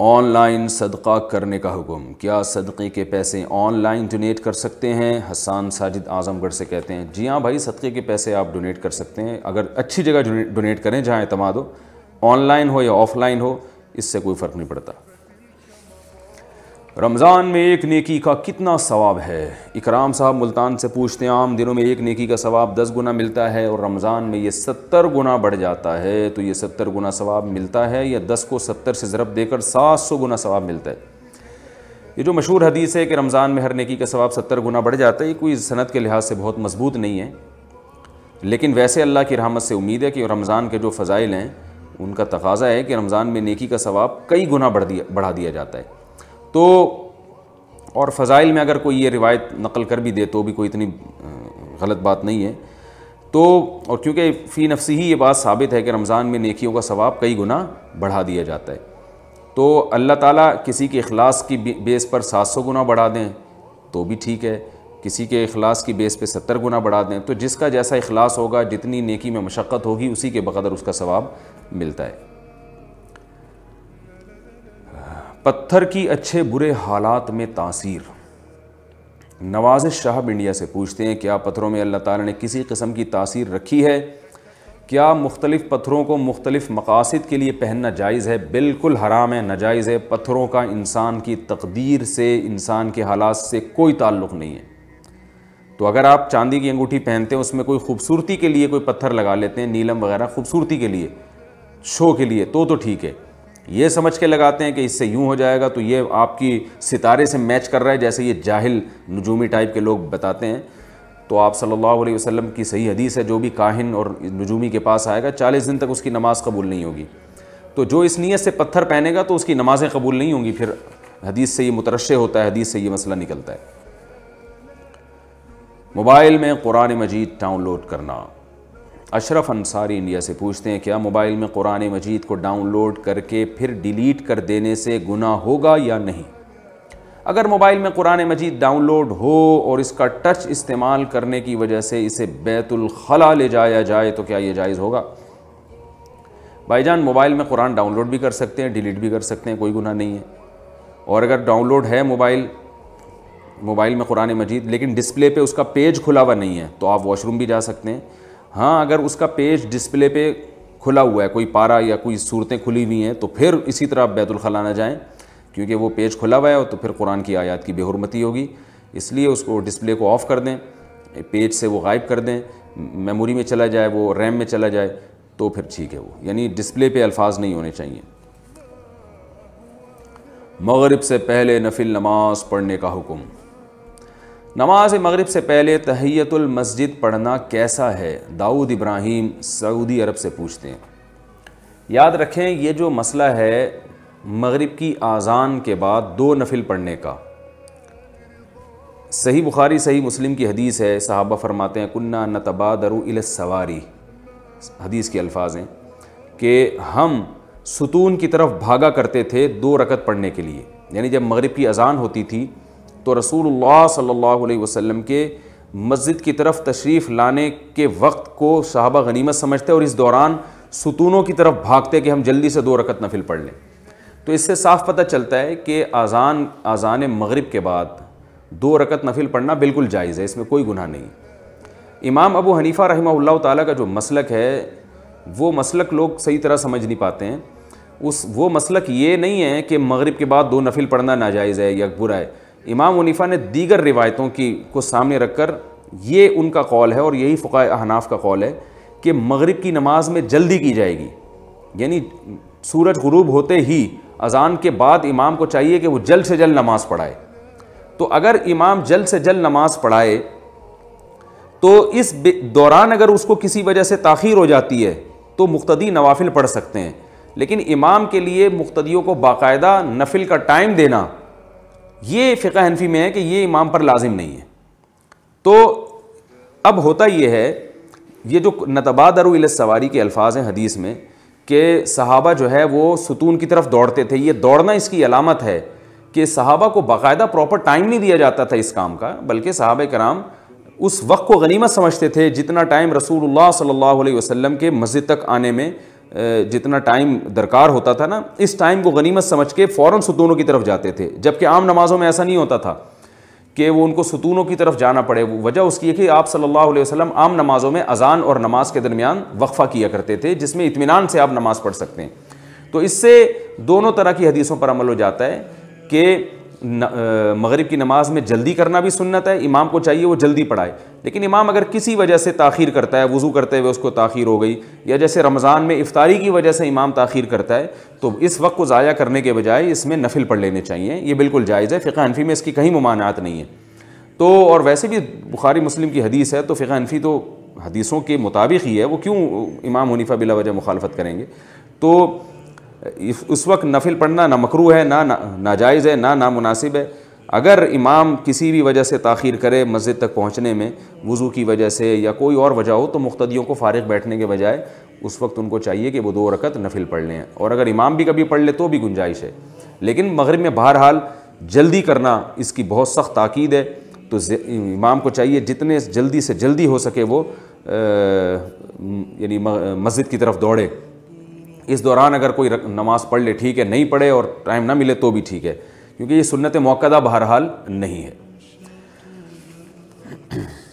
online सदका करने का हुक्म क्या सदक़े के पैसे ऑनलाइन डोनेट कर सकते हैं हसान साजिद आज़मगढ़ से कहते हैं जी हाँ भाई सदक़े के पैसे आप डोनेट कर सकते हैं अगर अच्छी जगह डोनेट करें जहाँ अतमाद हो ऑनलाइन हो या ऑफलाइन हो इससे कोई फ़र्क नहीं पड़ता रमज़ान में एक नेकी का कितना सवाब है इकराम साहब मुल्तान से पूछते हैं आम दिनों में एक नेकी का सवाब दस गुना मिलता है और रमज़ान में ये सत्तर गुना बढ़ जाता है तो ये सत्तर गुना सवाब मिलता है या दस को सत्तर से ज़रब देकर सात सौ गुना सवाब मिलता है ये जो मशहूर हदीस है कि रमज़ान में हर नेकी का सवाब सत्तर गुना बढ़ जाता है ये कोई सनत के लिहाज से बहुत मजबूत नहीं है लेकिन वैसे अल्लाह की रहमत से उम्मीद है कि रमज़ान के जो फ़ज़ाइल हैं उनका तकाजा है कि रमज़ान में नेकी का सवाब कई गुना बढ़ दिया बढ़ा दिया जाता है तो और फ़ज़ाइल में अगर कोई ये रिवायत नकल कर भी दे तो भी कोई इतनी गलत बात नहीं है तो और क्योंकि फ़ी नफसी ही ये बात साबित है कि रमज़ान में नेकियों का सवाब कई गुना बढ़ा दिया जाता है तो अल्लाह ताला किसी के अखलास की बेस पर सात सौ गुना बढ़ा दें तो भी ठीक है किसी के अखलास की बेस पे सत्तर गुना बढ़ा दें तो जिसका जैसा अखलास होगा जितनी नेकी में मशक्क़त होगी उसी के बकदर उसका सवाब मिलता है पत्थर की अच्छे बुरे हालात में तासीर नवाज शाहब इंडिया से पूछते हैं क्या पत्थरों में अल्लाह ताला ने किसी किस्म की तासीर रखी है क्या मुख्तलिफ़ पत्थरों को मुख्तलिफ़ मकासद के लिए पहनना जायज़ है बिल्कुल हराम है नाजायज़ है पत्थरों का इंसान की तकदीर से इंसान के हालात से कोई ताल्लुक़ नहीं है तो अगर आप चांदी की अंगूठी पहनते हैं उसमें कोई खूबसूरती के लिए कोई पत्थर लगा लेते हैं नीलम वगैरह खूबसूरती के लिए शो के लिए तो तो ठीक है ये समझ के लगाते हैं कि इससे यूं हो जाएगा तो ये आपकी सितारे से मैच कर रहा है जैसे ये जाहिल नजूमी टाइप के लोग बताते हैं तो आप सल्लल्लाहु अलैहि वसल्लम की सही हदीस है जो भी काहिन और नजूमी के पास आएगा चालीस दिन तक उसकी नमाज कबूल नहीं होगी तो जो इस नीयत से पत्थर पहनेगा तो उसकी नमाज़ें कबूल नहीं होंगी फिर हदीस से ये मुतरशे होता है हदीस से ये मसला निकलता है मोबाइल में कुरान मजीद डाउनलोड करना अशरफ अंसारी इंडिया से पूछते हैं क्या मोबाइल में कुरान मजीद को डाउनलोड करके फिर डिलीट कर देने से गुना होगा या नहीं अगर मोबाइल में कुरान मजीद डाउनलोड हो और इसका टच इस्तेमाल करने की वजह से इसे बैतुलखला ले जाया जाए तो क्या ये जायज़ होगा भाईजान मोबाइल में कुरान डाउनलोड भी कर सकते हैं डिलीट भी कर सकते हैं कोई गुना नहीं है और अगर डाउनलोड है मोबाइल मोबाइल में कुरान मजीद लेकिन डिस्प्ले पे उसका पेज खुला हुआ नहीं है तो आप वॉशरूम भी जा सकते हैं हाँ अगर उसका पेज डिस्प्ले पे खुला हुआ है कोई पारा या कोई सूरतें खुली हुई हैं तो फिर इसी तरह आप बैतुलखला ना जाएँ क्योंकि वो पेज खुला हुआ है तो फिर कुरान की आयात की बेहरमती होगी इसलिए उसको डिस्प्ले को ऑफ़ कर दें पेज से वो गायब कर दें मेमोरी में चला जाए वो रैम में चला जाए तो फिर ठीक है वो यानी डिस्प्ले पे अल्फाज नहीं होने चाहिए मगरब से पहले नफिल नमाज पढ़ने का हुक्म नमाज मग़रब से पहले तहैतुल मस्जिद पढ़ना कैसा है दाऊद इब्राहिम सऊदी अरब से पूछते हैं याद रखें ये जो मसला है मगरब की आज़ान के बाद दो नफिल पढ़ने का सही बुखारी सही मुस्लिम की हदीस है साहबा फरमाते हैं कुन्ना नतबादरु सवारी हदीस के अल्फाज हैं कि हम सुतून की तरफ भागा करते थे दो रकत पढ़ने के लिए यानी जब मग़रब की अजान होती थी तो रसूल सल्ला वसलम के मस्जिद की तरफ तशरीफ़ लाने के वक्त को साहबा गनीमत समझते और इस दौरान सुतूनों की तरफ भागते कि हम जल्दी से दो रकत नफिल पढ़ लें तो इससे साफ पता चलता है कि आज़ान आज़ान मग़रब के बाद दो रकत नफिल पढ़ना बिल्कुल जायज़ है इसमें कोई गुनाह नहीं इमाम अबू हनीफ़ा रही ताली का जो मसलक है वो मसलक लोग सही तरह समझ नहीं पाते हैं उस वो मसलक ये नहीं है कि मग़रब के बाद दो नफिल पढ़ना नाजायज़ है या बुरा है इमाम मुनीफ़ा ने दीगर रिवायतों की को सामने रखकर ये उनका कौल है और यही फ़ुका अहनाफ का कौल है कि मगरिब की नमाज में जल्दी की जाएगी यानी सूरज गुरूब होते ही अजान के बाद इमाम को चाहिए कि वो जल्द से जल्द नमाज़ पढ़ाए तो अगर इमाम जल्द से जल्द नमाज़ पढ़ाए तो इस दौरान अगर उसको किसी वजह से ताखीर हो जाती है तो मुख्तदी नवाफिल पढ़ सकते हैं लेकिन इमाम के लिए मुख्तियों को बाकायदा नफिल का टाइम देना ये फ़िका हनफी में है कि ये इमाम पर लाजिम नहीं है तो अब होता ये है ये जो नतबादर सवारी के अल्फाज हैं हदीस में कि सहाबा जो है वो सतून की तरफ दौड़ते थे ये दौड़ना इसकी अलामत है कि सहाबा को बाकायदा प्रॉपर टाइम नहीं दिया जाता था इस काम का बल्कि सहाब कराम उस वक्त को गनीमत समझते थे जितना टाइम रसूल सल्ला वसम के मस्जिद तक आने में जितना टाइम दरकार होता था ना इस टाइम को गनीमत समझ के फ़ौर सुतूनों की तरफ जाते थे जबकि आम नमाज़ों में ऐसा नहीं होता था कि वो उनको सतूनों की तरफ जाना पड़े वो वजह उसकी है कि आप सल्लल्लाहु अलैहि वसल्लम आम नमाज़ों में अजान और नमाज के दरमियान वक्फ़ा किया करते थे जिसमें इतमान से आप नमाज़ पढ़ सकते हैं तो इससे दोनों तरह की हदीसों पर अमल हो जाता है कि मगरिब की नमाज़ में जल्दी करना भी सुन्नत है इमाम को चाहिए वो जल्दी पढ़ाए लेकिन इमाम अगर किसी वजह से ताखिर करता है वज़ू करते हुए उसको ताखिर हो गई या जैसे रमज़ान में इफ़ारी की वजह से इमाम ताखिर करता है तो इस वक्त को ज़ाया करने के बजाय इसमें नफिल पढ़ लेने चाहिए ये बिल्कुल जायज़ है फ़िका हनफी में इसकी कहीं ममानात नहीं है तो और वैसे भी बुखारी मुस्लिम की हदीस है तो फ़िका हनफी तो हदीसों के मुताबिक ही है वो क्यों इमाम हनीफा बिला वजह मुखालफत करेंगे तो उस वक्त नफिल पढ़ना ना मकरू है ना नाजायज़ है ना नामनासिब है अगर इमाम किसी भी वजह से ताखिर करे मस्जिद तक पहुँचने में वज़ू की वजह से या कोई और वजह हो तो मुख्तियों को फ़ारिग बैठने के बजाय उस वक्त उनको चाहिए कि वो दो रकत नफिल पढ़ लें और अगर इमाम भी कभी पढ़ ले तो भी गुंजाइश है लेकिन मगरब में बहरहाल जल्दी करना इसकी बहुत सख्त ताक़द है तो इमाम को चाहिए जितने जल्दी से जल्दी हो सके वो यानी मस्जिद की तरफ दौड़े इस दौरान अगर कोई नमाज़ पढ़ ले ठीक है नहीं पढ़े और टाइम ना मिले तो भी ठीक है क्योंकि ये सुन्नत मौक़दा बहरहाल नहीं है